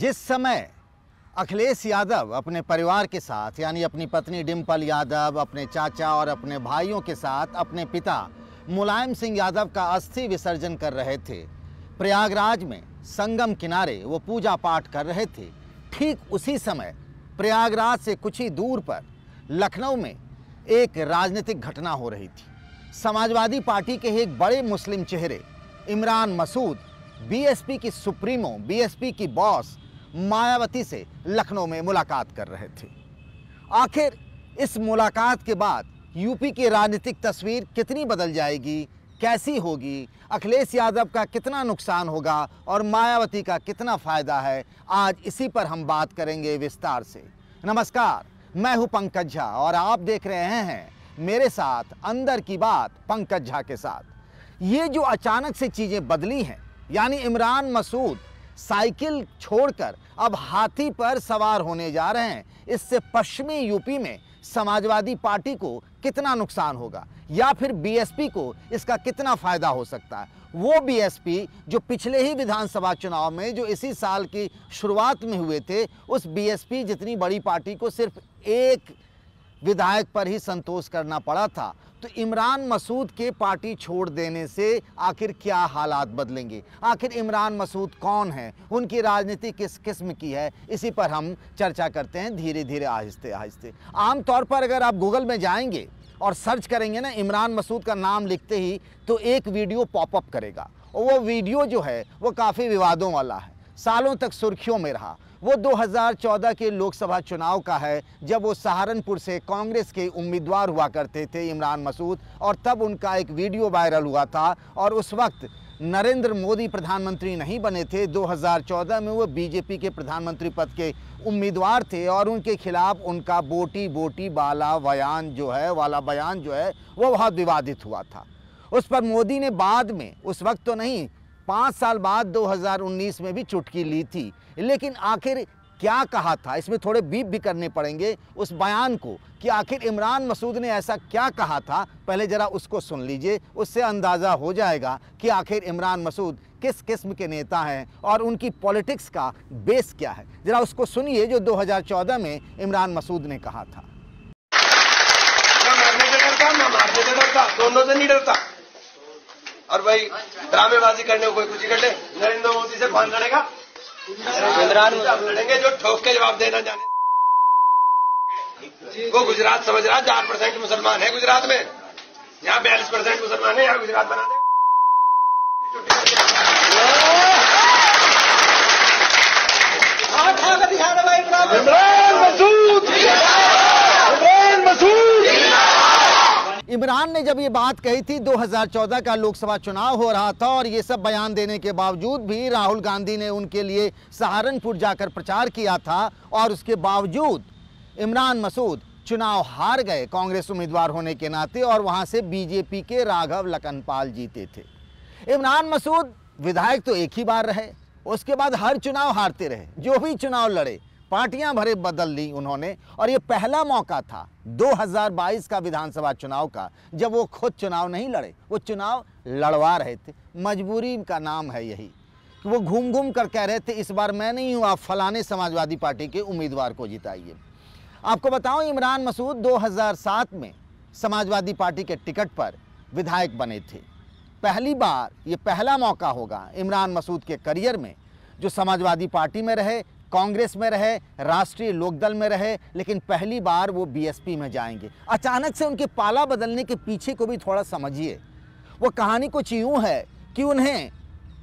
जिस समय अखिलेश यादव अपने परिवार के साथ यानी अपनी पत्नी डिम्पल यादव अपने चाचा और अपने भाइयों के साथ अपने पिता मुलायम सिंह यादव का अस्थि विसर्जन कर रहे थे प्रयागराज में संगम किनारे वो पूजा पाठ कर रहे थे ठीक उसी समय प्रयागराज से कुछ ही दूर पर लखनऊ में एक राजनीतिक घटना हो रही थी समाजवादी पार्टी के एक बड़े मुस्लिम चेहरे इमरान मसूद बीएसपी की सुप्रीमो बीएसपी की बॉस मायावती से लखनऊ में मुलाकात कर रहे थे आखिर इस मुलाकात के बाद यूपी की राजनीतिक तस्वीर कितनी बदल जाएगी कैसी होगी अखिलेश यादव का कितना नुकसान होगा और मायावती का कितना फ़ायदा है आज इसी पर हम बात करेंगे विस्तार से नमस्कार मैं हूं पंकज झा और आप देख रहे हैं मेरे साथ अंदर की बात पंकज झा के साथ ये जो अचानक से चीज़ें बदली हैं यानी इमरान मसूद साइकिल छोड़कर अब हाथी पर सवार होने जा रहे हैं इससे पश्चिमी यूपी में समाजवादी पार्टी को कितना नुकसान होगा या फिर बीएसपी को इसका कितना फ़ायदा हो सकता है वो बीएसपी जो पिछले ही विधानसभा चुनाव में जो इसी साल की शुरुआत में हुए थे उस बीएसपी जितनी बड़ी पार्टी को सिर्फ एक विधायक पर ही संतोष करना पड़ा था तो इमरान मसूद के पार्टी छोड़ देने से आखिर क्या हालात बदलेंगे आखिर इमरान मसूद कौन है उनकी राजनीति किस किस्म की है इसी पर हम चर्चा करते हैं धीरे धीरे आहिस्ते आहिस्ते आमतौर पर अगर आप गूगल में जाएंगे और सर्च करेंगे ना इमरान मसूद का नाम लिखते ही तो एक वीडियो पॉपअप करेगा और वो वीडियो जो है वो काफ़ी विवादों वाला है सालों तक सुर्खियों में रहा वो 2014 के लोकसभा चुनाव का है जब वो सहारनपुर से कांग्रेस के उम्मीदवार हुआ करते थे इमरान मसूद और तब उनका एक वीडियो वायरल हुआ था और उस वक्त नरेंद्र मोदी प्रधानमंत्री नहीं बने थे 2014 में वो बीजेपी के प्रधानमंत्री पद के उम्मीदवार थे और उनके खिलाफ उनका बोटी बोटी वाला बयान जो है वाला बयान जो है वो बहुत विवादित हुआ था उस पर मोदी ने बाद में उस वक्त तो नहीं पाँच साल बाद 2019 में भी चुटकी ली थी लेकिन आखिर क्या कहा था इसमें थोड़े बीप भी करने पड़ेंगे उस बयान को कि आखिर इमरान मसूद ने ऐसा क्या कहा था पहले ज़रा उसको सुन लीजिए उससे अंदाज़ा हो जाएगा कि आखिर इमरान मसूद किस किस्म के नेता हैं और उनकी पॉलिटिक्स का बेस क्या है ज़रा उसको सुनिए जो 2014 में इमरान मसूद ने कहा था डरता डरता दोनों से नहीं डरता और भाई ड्रामेबाजी करने को कोई कुछ कर ले नरेंद्र मोदी से कौन लड़ेगा इमरान लड़ेंगे जो ठोक के जवाब देना जाने वो गुजरात समझ रहा चार परसेंट मुसलमान है गुजरात में यहाँ बयालीस परसेंट मुसलमान है यहाँ गुजरात बना दे दिखा रहा भाई तो। मसूद इमरान ने जब ये बात कही थी 2014 का लोकसभा चुनाव हो रहा था और ये सब बयान देने के बावजूद भी राहुल गांधी ने उनके लिए सहारनपुर जाकर प्रचार किया था और उसके बावजूद इमरान मसूद चुनाव हार गए कांग्रेस उम्मीदवार होने के नाते और वहाँ से बीजेपी के राघव लखनपाल जीते थे इमरान मसूद विधायक तो एक ही बार रहे उसके बाद हर चुनाव हारते रहे जो भी चुनाव लड़े पार्टियां भरे बदल ली उन्होंने और ये पहला मौका था 2022 का विधानसभा चुनाव का जब वो खुद चुनाव नहीं लड़े वो चुनाव लड़वा रहे थे मजबूरी का नाम है यही कि वो घूम घूम कर कह रहे थे इस बार मैं नहीं हूँ आप फलाने समाजवादी पार्टी के उम्मीदवार को जिताइए आपको बताऊं इमरान मसूद 2007 में समाजवादी पार्टी के टिकट पर विधायक बने थे पहली बार ये पहला मौका होगा इमरान मसूद के करियर में जो समाजवादी पार्टी में रहे कांग्रेस में रहे राष्ट्रीय लोकदल में रहे लेकिन पहली बार वो बीएसपी में जाएंगे अचानक से उनके पाला बदलने के पीछे को भी थोड़ा समझिए वो कहानी कुछ यूँ है कि उन्हें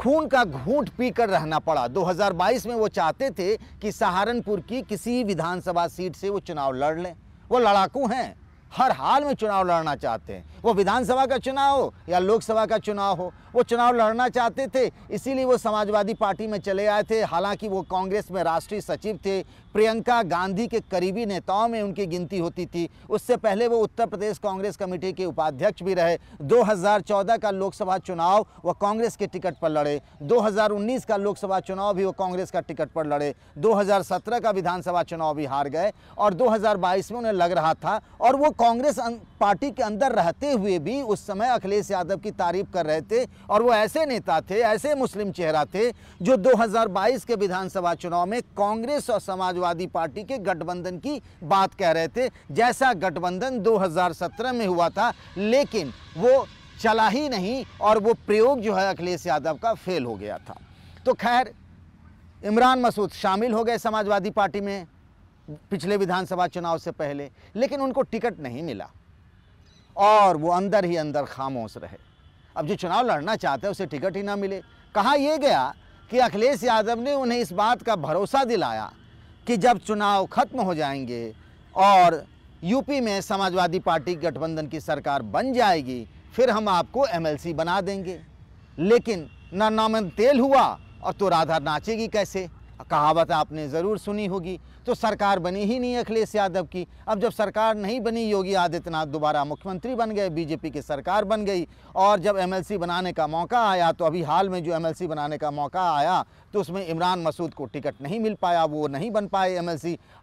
खून का घूंट पीकर रहना पड़ा 2022 में वो चाहते थे कि सहारनपुर की किसी विधानसभा सीट से वो चुनाव लड़ लें वो लड़ाकू हैं हर हाल में चुनाव लड़ना चाहते हैं वो विधानसभा का चुनाव हो या लोकसभा का चुनाव हो वो चुनाव लड़ना चाहते थे इसीलिए वो समाजवादी पार्टी में चले आए थे हालांकि वो कांग्रेस में राष्ट्रीय सचिव थे प्रियंका गांधी के करीबी नेताओं में उनकी गिनती होती थी उससे पहले वो उत्तर प्रदेश कांग्रेस कमेटी के उपाध्यक्ष भी रहे 2014 का लोकसभा चुनाव वह कांग्रेस के टिकट पर लड़े 2019 का लोकसभा चुनाव भी वो कांग्रेस का टिकट पर लड़े 2017 का विधानसभा चुनाव भी हार गए और 2022 में उन्हें लग रहा था और वो कांग्रेस अं- पार्टी के अंदर रहते हुए भी उस समय अखिलेश यादव की तारीफ कर रहे थे और वो ऐसे नेता थे ऐसे मुस्लिम चेहरा थे जो 2022 के विधानसभा चुनाव में कांग्रेस और समाजवादी पार्टी के गठबंधन की बात कह रहे थे जैसा गठबंधन 2017 में हुआ था लेकिन वो चला ही नहीं और वो प्रयोग जो है अखिलेश यादव का फेल हो गया था तो खैर इमरान मसूद शामिल हो गए समाजवादी पार्टी में पिछले विधानसभा चुनाव से पहले लेकिन उनको टिकट नहीं मिला और वो अंदर ही अंदर खामोश रहे अब जो चुनाव लड़ना चाहते हैं उसे टिकट ही ना मिले कहा यह गया कि अखिलेश यादव ने उन्हें इस बात का भरोसा दिलाया कि जब चुनाव खत्म हो जाएंगे और यूपी में समाजवादी पार्टी गठबंधन की सरकार बन जाएगी फिर हम आपको एमएलसी बना देंगे लेकिन न नामन तेल हुआ और तो राधा नाचेगी कैसे कहावत आपने ज़रूर सुनी होगी तो सरकार बनी ही नहीं अखिलेश यादव की अब जब सरकार नहीं बनी योगी आदित्यनाथ दोबारा मुख्यमंत्री बन गए बीजेपी की सरकार बन गई और जब एमएलसी बनाने का मौका आया तो अभी हाल में जो एमएलसी बनाने का मौका आया तो उसमें इमरान मसूद को टिकट नहीं मिल पाया वो नहीं बन पाए एम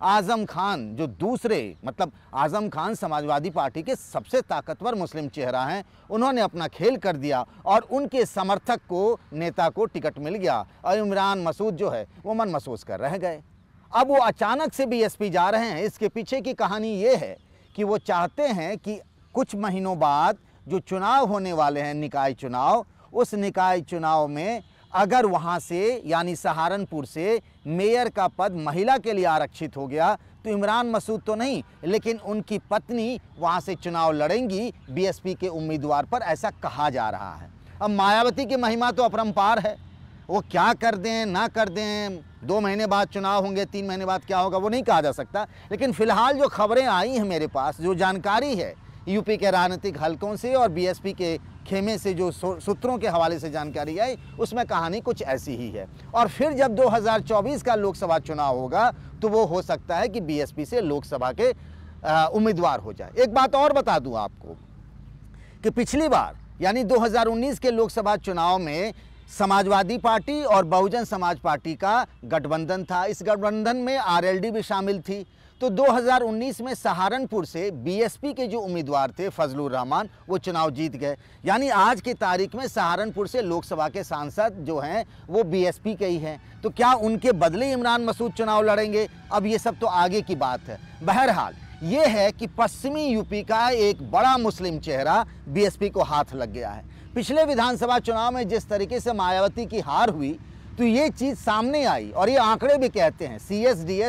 आज़म खान जो दूसरे मतलब आज़म खान समाजवादी पार्टी के सबसे ताकतवर मुस्लिम चेहरा हैं उन्होंने अपना खेल कर दिया और उनके समर्थक को नेता को टिकट मिल गया और इमरान मसूद जो है वो मन महसूस कर रह गए अब वो अचानक से बीएसपी जा रहे हैं इसके पीछे की कहानी ये है कि वो चाहते हैं कि कुछ महीनों बाद जो चुनाव होने वाले हैं निकाय चुनाव उस निकाय चुनाव में अगर वहाँ से यानी सहारनपुर से मेयर का पद महिला के लिए आरक्षित हो गया तो इमरान मसूद तो नहीं लेकिन उनकी पत्नी वहाँ से चुनाव लड़ेंगी बीएसपी के उम्मीदवार पर ऐसा कहा जा रहा है अब मायावती की महिमा तो अपरम्पार है वो क्या कर दें ना कर दें दो महीने बाद चुनाव होंगे तीन महीने बाद क्या होगा वो नहीं कहा जा सकता लेकिन फिलहाल जो खबरें आई हैं मेरे पास जो जानकारी है यूपी के राजनीतिक हलकों से और बीएसपी के खेमे से जो सूत्रों के हवाले से जानकारी आई उसमें कहानी कुछ ऐसी ही है और फिर जब 2024 का लोकसभा चुनाव होगा तो वो हो सकता है कि बीएसपी से लोकसभा के उम्मीदवार हो जाए एक बात और बता दूं आपको कि पिछली बार यानी 2019 के लोकसभा चुनाव में समाजवादी पार्टी और बहुजन समाज पार्टी का गठबंधन था इस गठबंधन में आरएलडी भी शामिल थी तो 2019 में सहारनपुर से बीएसपी के जो उम्मीदवार थे फजलुर रहमान वो चुनाव जीत गए यानी आज की तारीख में सहारनपुर से लोकसभा के सांसद जो हैं वो बीएसपी के ही हैं तो क्या उनके बदले इमरान मसूद चुनाव लड़ेंगे अब ये सब तो आगे की बात है बहरहाल ये है कि पश्चिमी यूपी का एक बड़ा मुस्लिम चेहरा बीएसपी को हाथ लग गया है पिछले विधानसभा चुनाव में जिस तरीके से मायावती की हार हुई तो ये चीज़ सामने आई और ये आंकड़े भी कहते हैं सी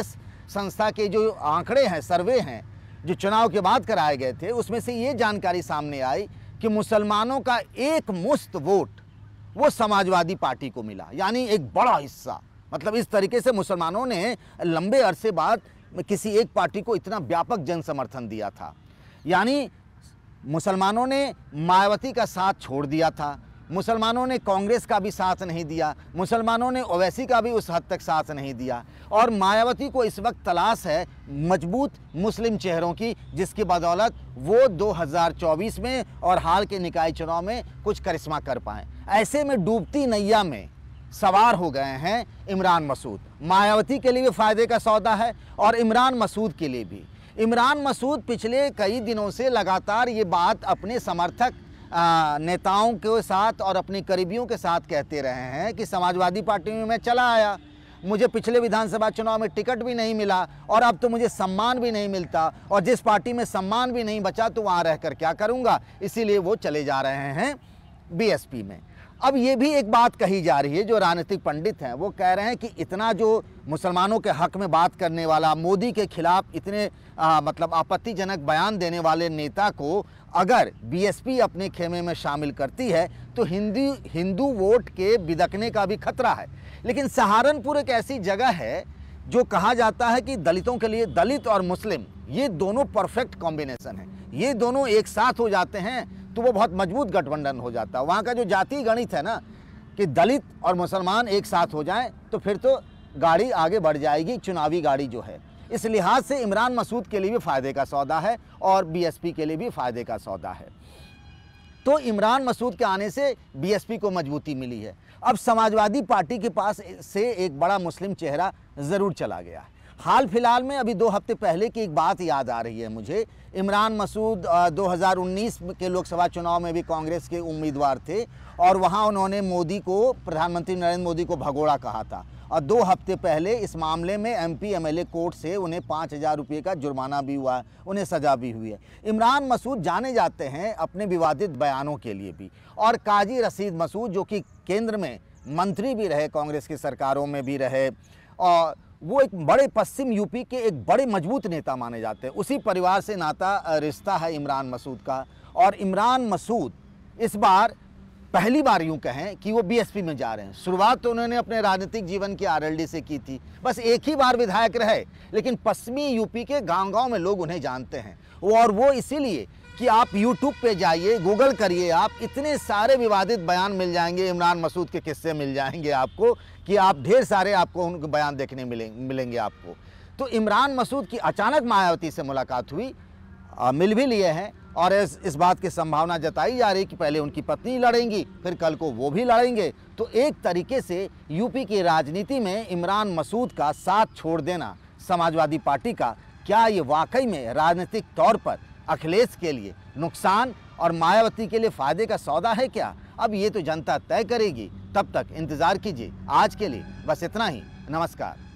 संस्था के जो आंकड़े हैं सर्वे हैं जो चुनाव के बाद कराए गए थे उसमें से ये जानकारी सामने आई कि मुसलमानों का एक मुस्त वोट वो समाजवादी पार्टी को मिला यानी एक बड़ा हिस्सा मतलब इस तरीके से मुसलमानों ने लंबे अरसे बाद किसी एक पार्टी को इतना व्यापक जन समर्थन दिया था यानी मुसलमानों ने मायावती का साथ छोड़ दिया था मुसलमानों ने कांग्रेस का भी साथ नहीं दिया मुसलमानों ने ओवैसी का भी उस हद तक साथ नहीं दिया और मायावती को इस वक्त तलाश है मजबूत मुस्लिम चेहरों की जिसकी बदौलत वो 2024 में और हाल के निकाय चुनाव में कुछ करिश्मा कर पाएँ ऐसे में डूबती नैया में सवार हो गए हैं इमरान मसूद मायावती के लिए भी फ़ायदे का सौदा है और इमरान मसूद के लिए भी इमरान मसूद पिछले कई दिनों से लगातार ये बात अपने समर्थक नेताओं के साथ और अपने करीबियों के साथ कहते रहे हैं कि समाजवादी पार्टी में मैं चला आया मुझे पिछले विधानसभा चुनाव में टिकट भी नहीं मिला और अब तो मुझे सम्मान भी नहीं मिलता और जिस पार्टी में सम्मान भी नहीं बचा तो वहाँ रहकर क्या करूँगा इसीलिए वो चले जा रहे हैं बीएसपी में अब ये भी एक बात कही जा रही है जो राजनीतिक पंडित हैं वो कह रहे हैं कि इतना जो मुसलमानों के हक में बात करने वाला मोदी के खिलाफ इतने आ, मतलब आपत्तिजनक बयान देने वाले नेता को अगर बीएसपी अपने खेमे में शामिल करती है तो हिंदी हिंदू वोट के बिदकने का भी खतरा है लेकिन सहारनपुर एक ऐसी जगह है जो कहा जाता है कि दलितों के लिए दलित और मुस्लिम ये दोनों परफेक्ट कॉम्बिनेशन है ये दोनों एक साथ हो जाते हैं तो वो बहुत मजबूत गठबंधन हो जाता है वहाँ का जो जाति गणित है ना कि दलित और मुसलमान एक साथ हो जाएं तो फिर तो गाड़ी आगे बढ़ जाएगी चुनावी गाड़ी जो है इस लिहाज से इमरान मसूद के लिए भी फ़ायदे का सौदा है और बीएसपी के लिए भी फ़ायदे का सौदा है तो इमरान मसूद के आने से बीएसपी को मजबूती मिली है अब समाजवादी पार्टी के पास से एक बड़ा मुस्लिम चेहरा ज़रूर चला गया है हाल फिलहाल में अभी दो हफ्ते पहले की एक बात याद आ रही है मुझे इमरान मसूद 2019 के लोकसभा चुनाव में भी कांग्रेस के उम्मीदवार थे और वहाँ उन्होंने मोदी को प्रधानमंत्री नरेंद्र मोदी को भगोड़ा कहा था और दो हफ्ते पहले इस मामले में एमपी एमएलए कोर्ट से उन्हें पाँच हज़ार रुपये का जुर्माना भी हुआ उन्हें सज़ा भी हुई है इमरान मसूद जाने जाते हैं अपने विवादित बयानों के लिए भी और काजी रसीद मसूद जो कि केंद्र में मंत्री भी रहे कांग्रेस की सरकारों में भी रहे और वो एक बड़े पश्चिम यूपी के एक बड़े मजबूत नेता माने जाते हैं उसी परिवार से नाता रिश्ता है इमरान मसूद का और इमरान मसूद इस बार पहली बार यूँ कहें कि वो बीएसपी में जा रहे हैं शुरुआत तो उन्होंने अपने राजनीतिक जीवन की आरएलडी से की थी बस एक ही बार विधायक रहे लेकिन पश्चिमी यूपी के गांव गांव में लोग उन्हें जानते हैं और वो इसीलिए कि आप यूट्यूब पे जाइए गूगल करिए आप इतने सारे विवादित बयान मिल जाएंगे इमरान मसूद के किस्से मिल जाएंगे आपको कि आप ढेर सारे आपको उनके बयान देखने मिलेंगे मिलेंगे आपको तो इमरान मसूद की अचानक मायावती से मुलाकात हुई आ, मिल भी लिए हैं और इस इस बात की संभावना जताई जा रही कि पहले उनकी पत्नी लड़ेंगी फिर कल को वो भी लड़ेंगे तो एक तरीके से यूपी की राजनीति में इमरान मसूद का साथ छोड़ देना समाजवादी पार्टी का क्या ये वाकई में राजनीतिक तौर पर अखिलेश के लिए नुकसान और मायावती के लिए फायदे का सौदा है क्या अब ये तो जनता तय करेगी तब तक इंतज़ार कीजिए आज के लिए बस इतना ही नमस्कार